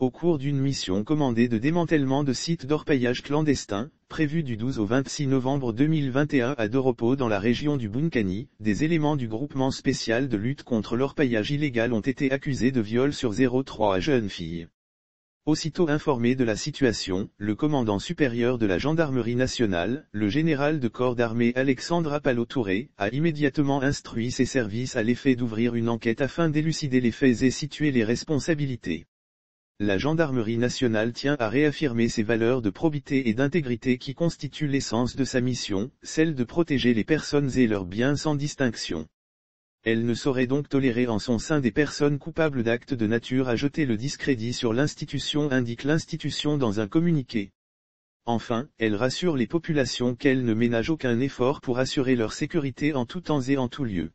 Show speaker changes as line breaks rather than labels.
au cours d'une mission commandée de démantèlement de sites d'orpaillage clandestin, prévue du 12 au 26 novembre 2021 à Doropo dans la région du Bunkani, des éléments du groupement spécial de lutte contre l'orpaillage illégal ont été accusés de viol sur 03 à jeunes filles. Aussitôt informé de la situation, le commandant supérieur de la gendarmerie nationale, le général de corps d'armée Alexandre Apalotouré, a immédiatement instruit ses services à l'effet d'ouvrir une enquête afin d'élucider les faits et situer les responsabilités la gendarmerie nationale tient à réaffirmer ses valeurs de probité et d'intégrité qui constituent l'essence de sa mission, celle de protéger les personnes et leurs biens sans distinction. Elle ne saurait donc tolérer en son sein des personnes coupables d'actes de nature à jeter le discrédit sur l'institution indique l'institution dans un communiqué. Enfin, elle rassure les populations qu'elle ne ménage aucun effort pour assurer leur sécurité en tout temps et en tout lieu.